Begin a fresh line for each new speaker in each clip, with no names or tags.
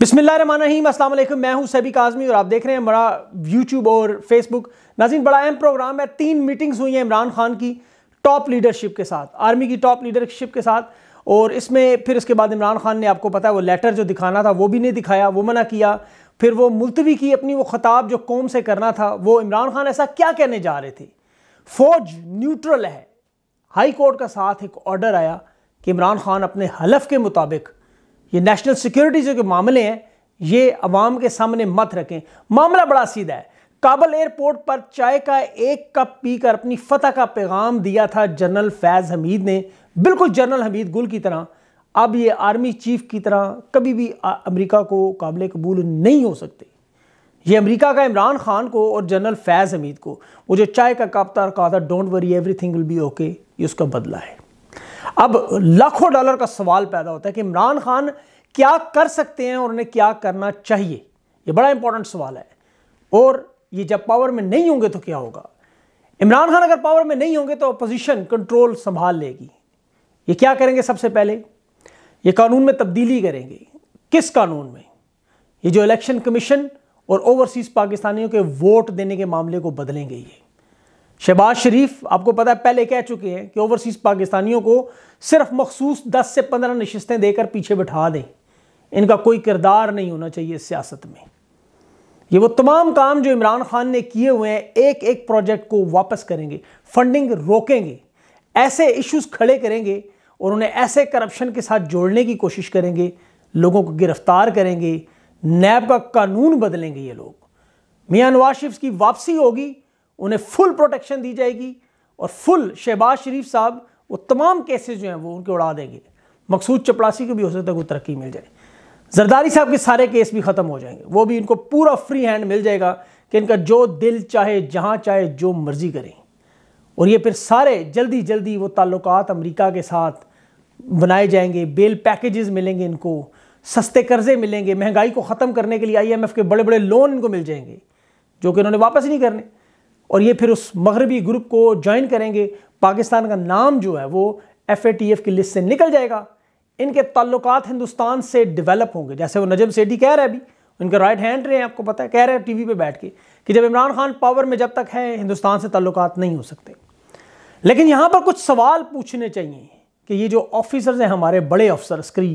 बिस्मिल्लाम असलम मैं हूं सभी काजमी और आप देख रहे हैं हमारा यूट्यूब और फेसबुक नाजीन बड़ा अहम प्रोग्राम है तीन मीटिंग्स हुई हैं इमरान खान की टॉप लीडरशिप के साथ आर्मी की टॉप लीडरशिप के साथ और इसमें फिर उसके बाद इमरान खान ने आपको पता है वो लेटर जो दिखाना था वो भी नहीं दिखाया वो मना किया फिर वो मुलतवी की अपनी वो खताब जो कौम से करना था वो इमरान खान ऐसा क्या कहने जा रहे थे फौज न्यूट्रल है हाई कोर्ट का साथ एक ऑर्डर आया कि इमरान खान अपने हलफ के मुताबिक ये नेशनल सिक्योरिटी जो के मामले हैं ये अवाम के सामने मत रखें मामला बड़ा सीधा है काबल एयरपोर्ट पर चाय का एक कप पीकर अपनी फतह का पैगाम दिया था जनरल फैज़ हमीद ने बिल्कुल जनरल हमीद गुल की तरह अब ये आर्मी चीफ की तरह कभी भी अमेरिका को काबिल कबूल नहीं हो सकते ये अमेरिका का इमरान खान को और जनरल फैज़ हमीद को वो जो चाय का और कहा था don't worry everything will be okay ये उसका बदला है अब लाखों डॉलर का सवाल पैदा होता है कि इमरान खान क्या कर सकते हैं और उन्हें क्या करना चाहिए ये बड़ा इंपॉर्टेंट सवाल है और ये जब पावर में नहीं होंगे तो क्या होगा इमरान खान अगर पावर में नहीं होंगे तो अपोजिशन कंट्रोल संभाल लेगी ये क्या करेंगे सबसे पहले ये कानून में तब्दीली करेंगे किस कानून में ये जो इलेक्शन कमीशन और ओवरसीज़ पाकिस्तानियों के वोट देने के मामले को बदलेंगे ये शहबाज शरीफ आपको पता है पहले कह चुके हैं कि ओवरसीज़ पाकिस्तानियों को सिर्फ मखसूस 10 से 15 नशस्तें देकर पीछे बैठा दें इनका कोई किरदार नहीं होना चाहिए सियासत में ये वो तमाम काम जो इमरान खान ने किए हुए हैं एक एक प्रोजेक्ट को वापस करेंगे फंडिंग रोकेंगे ऐसे इश्यूज खड़े करेंगे और उन्हें ऐसे करप्शन के साथ जोड़ने की कोशिश करेंगे लोगों को गिरफ्तार करेंगे नैब का कानून बदलेंगे ये लोग मियाँ नवाज शिफ्स की वापसी होगी उन्हें फुल प्रोटेक्शन दी जाएगी और फुल शहबाज शरीफ साहब वो तमाम केसेस जो हैं वो उनके उड़ा देंगे मकसूद चपरासी को भी हो सकता है कोई तरक्की मिल जाए जरदारी साहब के सारे केस भी ख़त्म हो जाएंगे वो भी इनको पूरा फ्री हैंड मिल जाएगा कि इनका जो दिल चाहे जहाँ चाहे जो मर्जी करें और ये फिर सारे जल्दी जल्दी वो ताल्लुक अमरीका के साथ बनाए जाएंगे बेल पैकेजेस मिलेंगे इनको सस्ते कर्जे मिलेंगे महंगाई को ख़त्म करने के लिए आईएमएफ के बड़े बड़े लोन इनको मिल जाएंगे जो कि इन्होंने वापस ही नहीं करने और ये फिर उस मगरबी ग्रुप को ज्वाइन करेंगे पाकिस्तान का नाम जो है वो एफ की लिस्ट से निकल जाएगा इनके ताल्लुक हिंदुस्तान से डेवलप होंगे जैसे वो नजम सेठी कह रहे हैं अभी उनके राइट हैंड रहे हैं आपको पता है कह रहे हैं वी पर बैठ के कि जब इमरान खान पावर में जब तक है हिंदुस्तान से ताल्लुकात नहीं हो सकते लेकिन यहाँ पर कुछ सवाल पूछने चाहिए कि ये जो ऑफिसर्स हैं हमारे बड़े अफसर स्क्री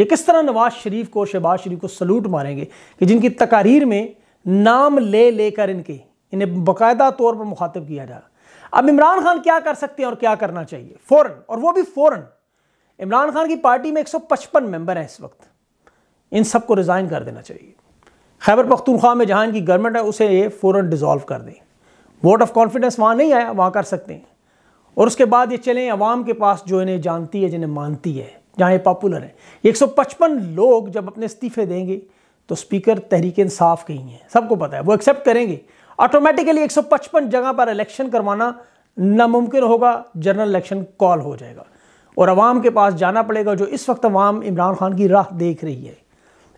ये किस तरह नवाज शरीफ को शहबाज शरीफ को सलूट मारेंगे कि जिनकी तकारीर में नाम ले लेकर इनके इन्हें बाकायदा तौर पर मुखातब किया जा रहा अब इमरान खान क्या कर सकते हैं और क्या करना चाहिए फ़ौरन और वो भी फ़ौरन इमरान खान की पार्टी में 155 मेंबर हैं इस वक्त इन सबको रिज़ाइन कर देना चाहिए खैबर पख्तूनख्वा में जहाँ इनकी गवर्नमेंट है उसे ये फ़ौरन डिसॉल्व कर दें वोट ऑफ कॉन्फिडेंस वहाँ नहीं आया वहाँ कर सकते हैं और उसके बाद ये चलें अवाम के पास जो इन्हें जानती है जिन्हें मानती है जहाँ ये पॉपुलर है एक सौ पचपन लोग जब अपने इस्तीफ़े देंगे तो स्पीकर तहरीक इंसाफ के ही हैं सबको पता है वो एक्सेप्ट करेंगे ऑटोमेटिकली 155 जगह पर इलेक्शन करवाना नामुमकिन होगा जनरल इलेक्शन कॉल हो जाएगा और अवाम के पास जाना पड़ेगा जो इस वक्त अवाम इमरान खान की राह देख रही है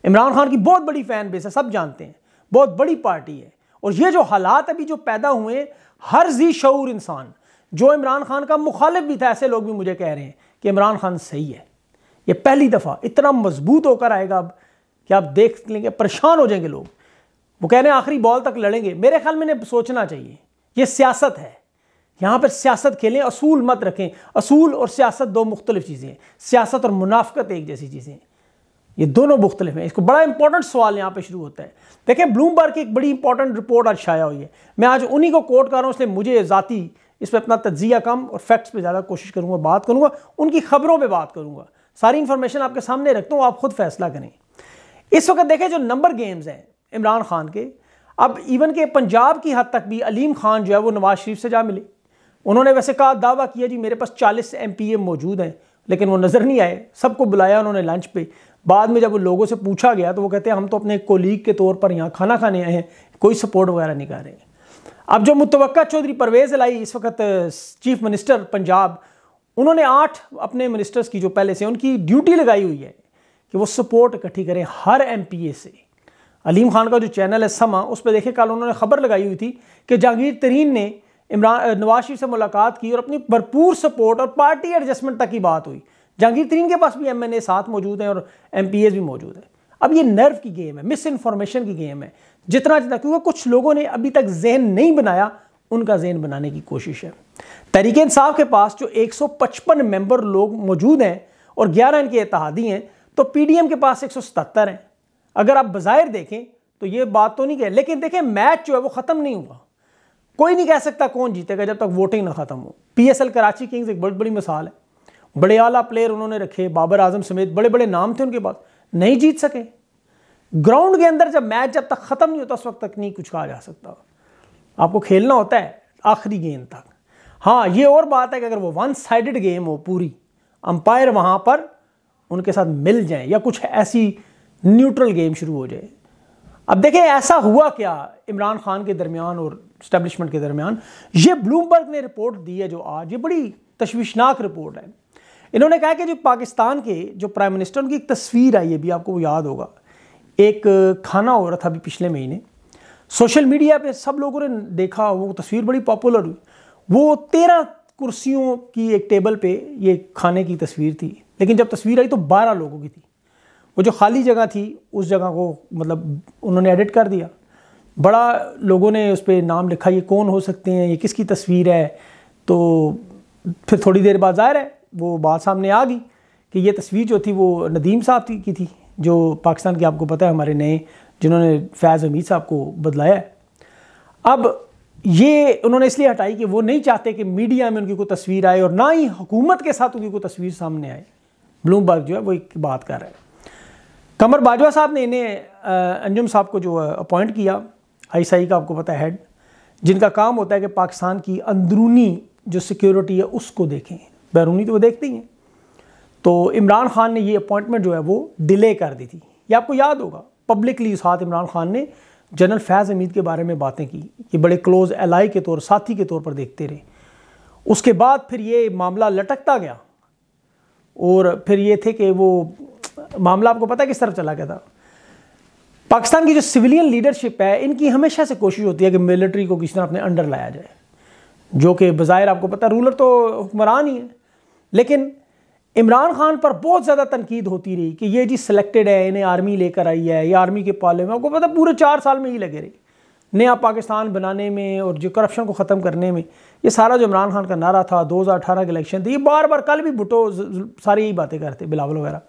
इमरान खान की बहुत बड़ी फ़ैन बेस है सब जानते हैं बहुत बड़ी पार्टी है और ये जो हालात अभी जो पैदा हुए हर जी शूर इंसान जो इमरान खान का मुखालिफ भी था ऐसे लोग भी मुझे कह रहे हैं कि इमरान खान सही है ये पहली दफ़ा इतना मजबूत होकर आएगा अब कि आप देख लेंगे परेशान हो जाएंगे लोग वो कह रहे हैं आखिरी बॉल तक लड़ेंगे मेरे ख्याल में सोचना चाहिए ये सियासत है यहाँ पर सियासत खेलें असूल मत रखें असूल और सियासत दो मुख्तलिफ चीज़ें हैं सियासत और मुनाफ्त एक जैसी चीज़ें ये दोनों मुख्तलिफ हैं इसको बड़ा इंपॉर्टेंट सवाल यहाँ पर शुरू होता है देखें ब्लूमबर्ग की एक बड़ी इंपॉर्टेंट रिपोर्ट आज शाया हुई है मैं आज उन्हीं को कोट कर रहा हूँ इसलिए मुझे ज़ाती इस पर अपना तजिया कम और फैक्ट्स पर ज़्यादा कोशिश करूँगा बात करूँगा उनकी खबरों पर बात करूँगा सारी इन्फॉर्मेशन आपके सामने रखता हूँ आप खुद फैसला करें इस वक्त देखें जो नंबर गेम्स हैं इमरान खान के अब इवन के पंजाब की हद तक भी अलीम खान जो है वो नवाज शरीफ से जा मिले उन्होंने वैसे कहा दावा किया जी मेरे पास चालीस एम पी ए मौजूद हैं लेकिन वो नज़र नहीं आए सबको बुलाया उन्होंने लंच पे बाद में जब वो लोगों से पूछा गया तो वो कहते हैं हम तो अपने कोलीग के तौर पर यहाँ खाना खाने आए हैं कोई सपोर्ट वगैरह नहीं कर रहे हैं अब जो मुतवक़ा चौधरी परवेज़ लाई इस वक्त चीफ मिनिस्टर पंजाब उन्होंने आठ अपने मिनिस्टर्स की जो पहले से उनकी ड्यूटी लगाई हुई है कि वो सपोर्ट इकट्ठी करें हर एम पी ए से अलीम खान का जो चैनल है समा उस पर देखे कल उन्होंने खबर लगाई हुई थी कि जहांगीर तरीन ने इमरान नवाज शरीफ से मुलाकात की और अपनी भरपूर सपोर्ट और पार्टी एडजस्टमेंट तक की बात हुई जहांगीर तरीन के पास भी एम एन ए साथ मौजूद हैं और एम पी एस भी मौजूद हैं अब ये नर्व की गेम है मिस इन्फॉर्मेशन की गेम है जितना जितना क्योंकि कुछ लोगों ने अभी तक जहन नहीं बनाया उनका जहन बनाने की कोशिश है तरीके इंसाफ के पास जो 155 मेंबर लोग मौजूद हैं और 11 इनके इतिहादी हैं तो पीडीएम के पास एक हैं अगर आप बाहर देखें तो ये बात तो नहीं कह लेकिन देखें मैच जो है वो ख़त्म नहीं हुआ कोई नहीं कह सकता कौन जीतेगा जब तक वोटिंग ना ख़त्म हो पी कराची किंग्स एक बहुत बड़ी मिसाल है बड़े आला प्लेयर उन्होंने रखे बाबर आजम समेत बड़े बड़े नाम थे उनके पास नहीं जीत सके ग्राउंड के अंदर जब मैच जब तक ख़त्म नहीं होता उस वक्त तक नहीं कुछ कहा जा सकता आपको खेलना होता है आखिरी गेंद तक हाँ ये और बात है कि अगर वो वन साइडेड गेम हो पूरी अंपायर वहाँ पर उनके साथ मिल जाए या कुछ ऐसी न्यूट्रल गेम शुरू हो जाए अब देखें ऐसा हुआ क्या इमरान खान के दरमियान और स्टैब्लिशमेंट के दरमियान ये ब्लूमबर्ग ने रिपोर्ट दी है जो आज ये बड़ी तशवीशनाक रिपोर्ट है इन्होंने कहा कि जो पाकिस्तान के जो प्राइम मिनिस्टर उनकी एक तस्वीर आई है भी आपको याद होगा एक खाना हो रहा था अभी पिछले महीने सोशल मीडिया पे सब लोगों ने देखा वो तस्वीर बड़ी पॉपुलर हुई वो तेरह कुर्सियों की एक टेबल पे ये खाने की तस्वीर थी लेकिन जब तस्वीर आई तो बारह लोगों की थी वो जो खाली जगह थी उस जगह को मतलब उन्होंने एडिट कर दिया बड़ा लोगों ने उस पर नाम लिखा ये कौन हो सकते हैं ये किसकी तस्वीर है तो फिर थोड़ी देर बाद ज़ाहिर है वो बात सामने आ गई कि ये तस्वीर जो थी वो नदीम साहब की थी जो पाकिस्तान की आपको पता है हमारे नए जिन्होंने फैज़ हमीद साहब को बदलाया अब ये उन्होंने इसलिए हटाई कि वो नहीं चाहते कि मीडिया में उनकी कोई तस्वीर आए और ना ही हुकूमत के साथ उनकी कोई तस्वीर सामने आए ब्लूमबर्ग जो है वो एक बात कर रहा है कमर बाजवा साहब ने इन्हें अंजुम साहब को जो अपॉइंट किया आईसीआई का आपको पता है हेड जिनका काम होता है कि पाकिस्तान की अंदरूनी जो सिक्योरिटी है उसको देखें बैरूनी तो वो देखते ही हैं तो इमरान खान ने ये अपॉइंटमेंट जो है वो डिले कर दी थी ये आपको याद होगा पब्लिकली उस हाथ इमरान खान ने जनरल फैज़ हमीद के बारे में बातें की कि बड़े क्लोज एलाई के तौर साथी के तौर पर देखते रहे उसके बाद फिर ये मामला लटकता गया और फिर ये थे कि वो तो मामला आपको पता है किस तरफ चला गया था पाकिस्तान की जो सिविलियन लीडरशिप है इनकी हमेशा से कोशिश होती है कि मिलिट्री को किसी तरह अपने अंडर लाया जाए जो कि बाहिर आपको पता रूलर तो हुक्मरान ही है लेकिन इमरान खान पर बहुत ज़्यादा तनकीद होती रही कि ये जी सिलेक्टेड है इन्हें आर्मी लेकर आई है ये आर्मी के पाले में आपको पता पूरे चार साल में ही लगे रही नया पाकिस्तान बनाने में और जो करप्शन को ख़त्म करने में ये सारा जो इमरान खान का नारा था 2018 के इलेक्शन थे ये बार बार कल भी भुटो सारी यही बातें करते बिलावल वगैरह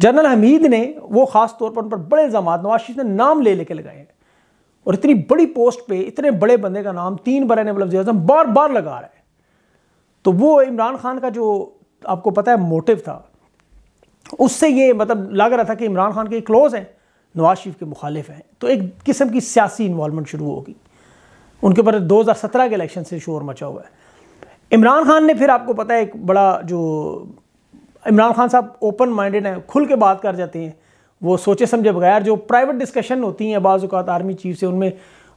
जनरल हमीद ने वो ख़ास तौर पर उन पर बड़े इल्ज़ाम नवाज शरीफ ने नाम ले लेके लगाए हैं और इतनी बड़ी पोस्ट पे इतने बड़े बंदे का नाम तीन बार नेबल वजी अजम बार बार लगा रहा है तो वो इमरान खान का जो आपको पता है मोटिव था उससे ये मतलब लग रहा था कि इमरान खान के क्लोज हैं नवाज शरीफ के मुखालिफ हैं तो एक किस्म की सियासी इन्वॉलमेंट शुरू होगी उनके ऊपर 2017 के इलेक्शन से शोर मचा हुआ है इमरान खान ने फिर आपको पता है एक बड़ा जो इमरान खान साहब ओपन माइंडेड हैं खुल के बात कर जाते हैं वो सोचे समझे बगैर जो प्राइवेट डिस्कशन होती हैं बाज़ात आर्मी चीफ से उनमें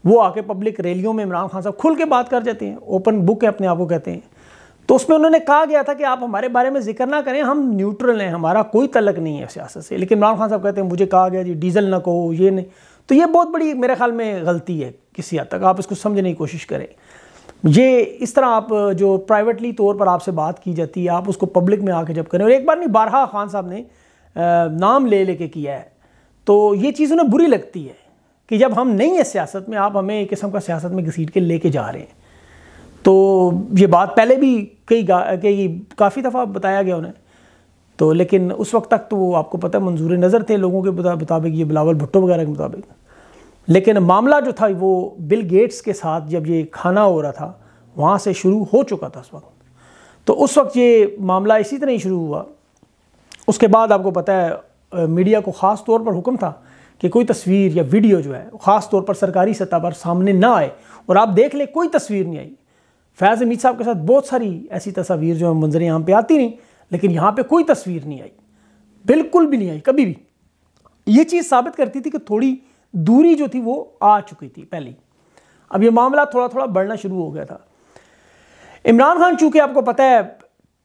वो आके पब्लिक रैलियों में इमरान खान साहब खुल के बात कर जाते हैं ओपन बुक है अपने आप को कहते हैं तो उसमें उन्होंने कहा गया था कि आप हमारे बारे में जिक्र ना करें हम न्यूट्रल हैं हमारा कोई तलक नहीं है सियासत से लेकिन इमरान खान साहब कहते हैं मुझे कहा गया जी डीजल ना कहो ये नहीं तो ये बहुत बड़ी मेरे ख्याल में गलती है किसी हद तक आप इसको समझने की कोशिश करें ये इस तरह आप जो प्राइवेटली तौर पर आपसे बात की जाती है आप उसको पब्लिक में आके जब करें और एक बार नहीं बारहा खान साहब ने नाम ले लेके किया है तो ये चीज़ उन्हें बुरी लगती है कि जब हम नहीं हैं सियासत में आप हमें एक किस्म का सियासत में घसीट के लेके जा रहे हैं तो ये बात पहले भी कई कई काफ़ी दफ़ा बताया गया उन्हें तो लेकिन उस वक्त तक तो वो आपको पता है मंजूर नज़र थे लोगों के मुताबिक ये बिलावल भुट्टो वगैरह के मुताबिक लेकिन मामला जो था वो बिल गेट्स के साथ जब ये खाना हो रहा था वहाँ से शुरू हो चुका था उस वक्त तो उस वक्त ये मामला इसी तरह ही शुरू हुआ उसके बाद आपको पता है मीडिया को ख़ास तौर पर हुक्म था कि कोई तस्वीर या वीडियो जो है ख़ास तौर पर सरकारी सतह पर सामने ना आए और आप देख लें कोई तस्वीर नहीं आई फैज़ अमीद साहब के साथ बहुत सारी ऐसी तस्वीर जो है मंजर यहाँ पर आती नहीं लेकिन यहाँ पर कोई तस्वीर नहीं आई बिल्कुल भी नहीं आई कभी भी ये चीज़ साबित करती थी कि थोड़ी दूरी जो थी वो आ चुकी थी पहले अब ये मामला थोड़ा थोड़ा बढ़ना शुरू हो गया था इमरान खान चूंकि आपको पता है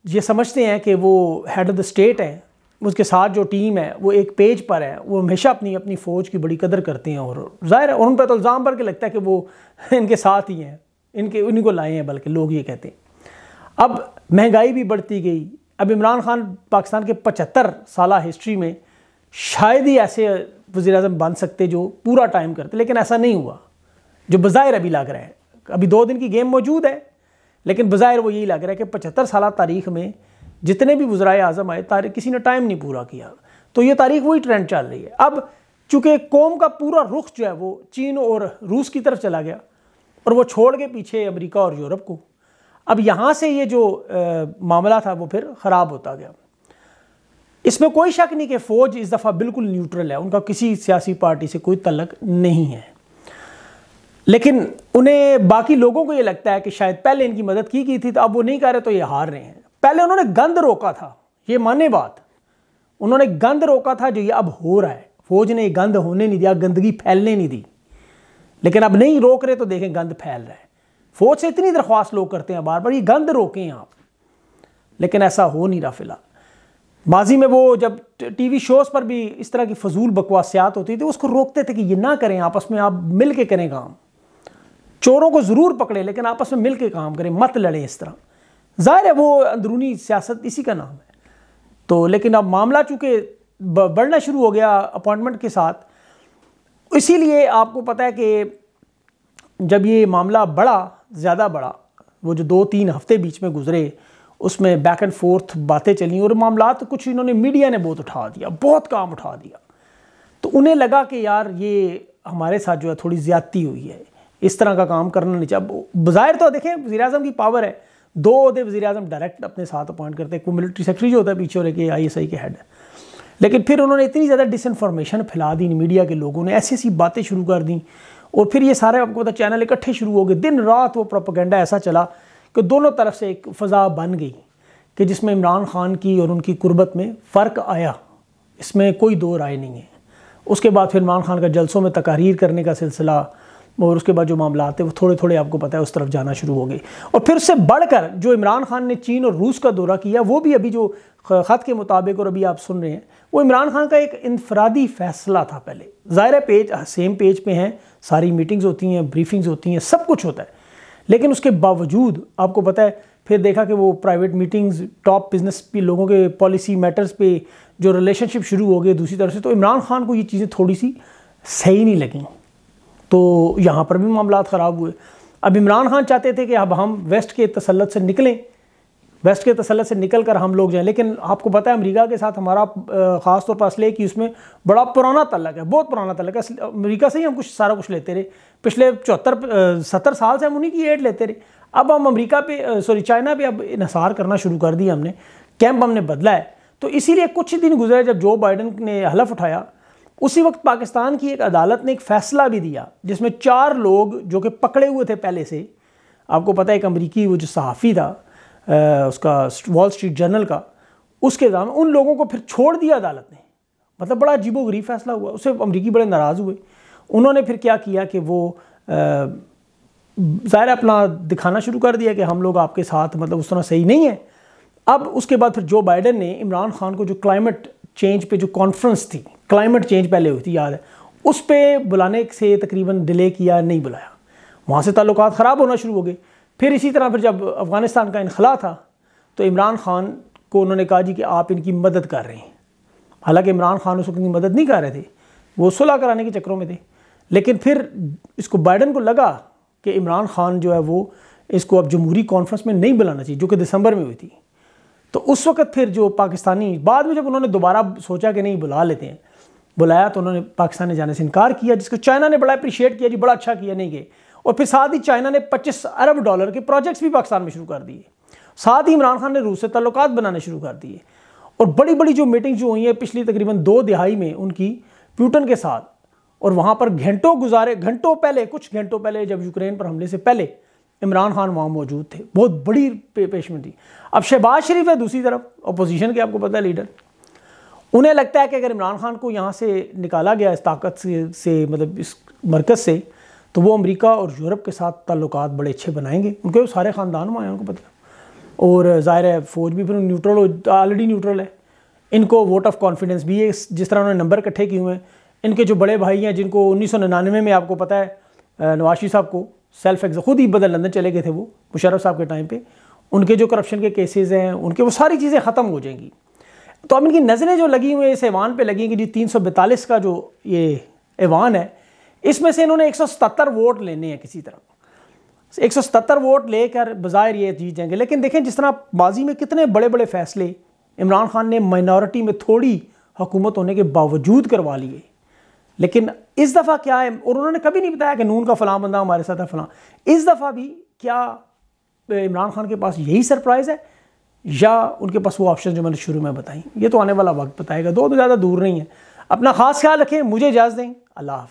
ये समझते हैं कि वो हेड ऑफ़ द स्टेट हैं उसके साथ जो टीम है वो एक पेज पर है वो हमेशा अपनी अपनी फ़ौज की बड़ी कदर करते हैं और ज़ाहिर है और उन पर तो इल्ज़ाम भर के लगता है कि वो इनके साथ ही हैं इनके उन्हीं को लाए हैं बल्कि लोग ये कहते हैं अब महंगाई भी बढ़ती गई अब इमरान खान पाकिस्तान के पचहत्तर साल हिस्ट्री में शायद ही ऐसे वजी अजम बन सकते जो पूरा टाइम करते लेकिन ऐसा नहीं हुआ जो बज़ाहिर अभी लग रहा है अभी दो दिन की गेम मौजूद है लेकिन बज़ाहिर वो यही लग रहा है कि पचहत्तर साल तारीख में जितने भी वज्रा अजम आए तारीख किसी ने टाइम नहीं पूरा किया तो ये तारीख वही ट्रेंड चल रही है अब चूँकि कौम का पूरा रुख जो है वो चीन और रूस की तरफ चला गया और वो छोड़ के पीछे अमरीका और यूरोप को अब यहाँ से ये जो आ, मामला था वो फिर ख़राब होता गया इसमें कोई शक नहीं कि फ़ौज इस दफ़ा बिल्कुल न्यूट्रल है उनका किसी सियासी पार्टी से कोई तलक नहीं है लेकिन उन्हें बाकी लोगों को यह लगता है कि शायद पहले इनकी मदद की गई थी तो अब वो नहीं कर रहे तो ये हार रहे हैं पहले उन्होंने गंद रोका था ये माने बात उन्होंने गंद रोका था जो ये अब हो रहा है फौज ने गंद होने नहीं दिया गंदगी फैलने नहीं दी लेकिन अब नहीं रोक रहे तो देखें गंद फैल रहा है फौज से इतनी दरख्वास्त लोग करते हैं बार बार ये गंद हैं आप लेकिन ऐसा हो नहीं रहा फिलहाल माजी में वो जब टीवी शोज पर भी इस तरह की फजूल बकवासियात होती थी उसको रोकते थे कि ये ना करें आपस में आप मिल के करें काम चोरों को ज़रूर पकड़े लेकिन आपस में मिल के काम करें मत लड़े इस तरह ज़ाहिर है वो अंदरूनी सियासत इसी का नाम है तो लेकिन अब मामला चूंकि बढ़ना शुरू हो गया अपॉइंटमेंट के साथ इसीलिए आपको पता है कि जब ये मामला बढ़ा ज़्यादा बढ़ा वो जो दो तीन हफ्ते बीच में गुजरे उसमें बैक एंड फोर्थ बातें चली और मामला तो कुछ इन्होंने मीडिया ने बहुत उठा दिया बहुत काम उठा दिया तो उन्हें लगा कि यार ये हमारे साथ जो है थोड़ी ज़्यादती हुई है इस तरह का काम करना नहीं चाहिए बाहर तो देखें वजी अजम की पावर है दो अहदे वजी अजम डायरेक्ट अपने साथ अपॉइंट करते हैं मिलिट्री सेक्रेटरी जो होता है पीछे और एक आई एस आई के हेड है लेकिन फिर उन्होंने इतनी ज़्यादा डिसइनफॉर्मेशन फैला दी मीडिया के लोगों ने ऐसी ऐसी बातें शुरू कर दी और फिर ये सारे आपको पता चैनल इकट्ठे शुरू हो गए दिन रात वो प्रोपोगेंडा ऐसा चला कि दोनों तरफ से एक फ़ज़ा बन गई कि जिसमें इमरान ख़ान की और उनकी कुर्बत में फ़र्क आया इसमें कोई दो राय नहीं है उसके बाद फिर इमरान खान का जलसों में तकारीर करने का सिलसिला और उसके बाद जो मामला आते वो थोड़े थोड़े आपको पता है उस तरफ जाना शुरू हो गए और फिर उससे बढ़कर जो इमरान खान ने चीन और रूस का दौरा किया वो भी अभी जो ख़त के मुताबिक और अभी आप सुन रहे हैं वो इमरान खान का एक इनफरादी फैसला था पहले ज़ाहिर पेज सेम पेज पे हैं सारी मीटिंग्स होती हैं ब्रीफिंग्स होती हैं सब कुछ होता है लेकिन उसके बावजूद आपको पता है फिर देखा कि वो प्राइवेट मीटिंग्स टॉप बिजनेस पे लोगों के पॉलिसी मैटर्स पे जो रिलेशनशिप शुरू हो गए दूसरी तरफ से तो इमरान खान को ये चीज़ें थोड़ी सी सही नहीं लगें तो यहाँ पर भी मामला ख़राब हुए अब इमरान खान चाहते थे कि अब हम वेस्ट के तसलत से निकलें वेस्ट के तसलत से निकल कर हम लोग जाएँ लेकिन आपको पता है अमरीका के साथ हमारा ख़ास तौर पर है कि उसमें बड़ा पुराना तलक है बहुत पुराना तलक है अमरीका से ही हम कुछ सारा कुछ लेते रहे पिछले चौहत्तर सत्तर साल से हम उन्हीं की एड लेते रहे अब हम अमरीका पे सॉरी चाइना पे अब इसार करना शुरू कर दिया हमने कैंप हमने बदला है तो इसीलिए कुछ ही दिन गुजरे जब जो बाइडन ने हलफ उठाया उसी वक्त पाकिस्तान की एक अदालत ने एक फैसला भी दिया जिसमें चार लोग जो कि पकड़े हुए थे पहले से आपको पता है एक अमरीकी वो जो सहाफ़ी था उसका वॉल स्ट्रीट जर्नल का उसके दाम उन लोगों को फिर छोड़ दिया अदालत ने मतलब बड़ा अजीबो गरीब फैसला हुआ उससे अमरीकी बड़े नाराज़ हुए उन्होंने फिर क्या किया कि वो ज़ाहिर अपना दिखाना शुरू कर दिया कि हम लोग आपके साथ मतलब उस तरह सही नहीं है अब उसके बाद फिर जो बाइडन ने इमरान खान को जो क्लाइमेट चेंज पे जो कॉन्फ्रेंस थी क्लाइमेट चेंज पहले हुई थी याद है उस पर बुलाने से तकरीबन डिले किया नहीं बुलाया वहाँ से ताल्लुक ख़राब होना शुरू हो गए फिर इसी तरह फिर जब अफ़गानिस्तान का इनखला था तो इमरान ख़ान को उन्होंने कहा जी कि आप इनकी मदद कर रहे हैं हालांकि इमरान ख़ान उस वक्त इनकी मदद नहीं कर रहे थे वो सुलह कराने के चक्करों में थे लेकिन फिर इसको बाइडन को लगा कि इमरान ख़ान जो है वो इसको अब जमहूरी कॉन्फ्रेंस में नहीं बुलाना चाहिए जो कि दिसंबर में हुई थी तो उस वक्त फिर जो पाकिस्तानी बाद में जब उन्होंने दोबारा सोचा कि नहीं बुला लेते हैं बुलाया तो उन्होंने पाकिस्तान ने जाने से इनकार किया जिसको चाइना ने बड़ा अप्रिशिएट किया जी बड़ा अच्छा किया नहीं गए और फिर साथ ही चाइना ने 25 अरब डॉलर के प्रोजेक्ट्स भी पाकिस्तान में शुरू कर दिए साथ ही इमरान खान ने रूस से ताल्लुक बनाने शुरू कर दिए और बड़ी बड़ी जो मीटिंग जो हुई हैं पिछली तकरीबन दो दिहाई में उनकी प्यूटन के साथ और वहाँ पर घंटों गुजारे घंटों पहले कुछ घंटों पहले जब यूक्रेन पर हमले से पहले इमरान खान वहाँ मौजूद थे बहुत बड़ी पे, पेशमेंट थी अब शहबाज शरीफ है दूसरी तरफ अपोजिशन के आपको पता है लीडर उन्हें लगता है कि अगर इमरान खान को यहाँ से निकाला गया इस ताकत से, से मतलब इस मरकज़ से तो वो अमेरिका और यूरोप के साथ ताल्लुक बड़े अच्छे बनाएंगे उनके वो सारे ख़ानदान में आए उनको पता और ज़ाहिर है फ़ौज भी फिर न्यूट्रल हो ऑलरेडी न्यूट्रल है इनको वोट ऑफ कॉन्फिडेंस भी है जिस तरह उन्होंने नंबर इकट्ठे किए हुए हैं इनके जो बड़े भाई हैं जिनको उन्नीस में आपको पता है नवाशी साहब को सेल्फ एग्ज खुद ही बदल लंदन चले गए थे वो मुशरफ साहब के टाइम पर उनके जो करप्शन के केसेज हैं उनके वो सारी चीज़ें ख़त्म हो जाएंगी तो अब इनकी नज़रें जो लगी हुई हैं इस ऐवान पर लगी कि जी तीन का जो ये ऐवान है इसमें से इन्होंने सतर वोट लेने हैं किसी तरह सतर वोट लेकर बाज़ाहिर ये जीत जाएंगे लेकिन देखें जिस तरह माजी में कितने बड़े बड़े फैसले इमरान खान ने माइनॉरिटी में थोड़ी हुकूमत होने के बावजूद करवा लिए लेकिन इस दफ़ा क्या है और उन्होंने कभी नहीं बताया कि नून का फलां बंदा हमारे साथ है फलां इस दफ़ा भी क्या इमरान खान के पास यही सरप्राइज़ है या उनके पास वो ऑप्शन जो मैंने शुरू में बताई ये तो आने वाला वक्त बताएगा दो तो ज़्यादा दूर नहीं है अपना खास ख्याल रखें मुझे इजाज़ दें अल्लाह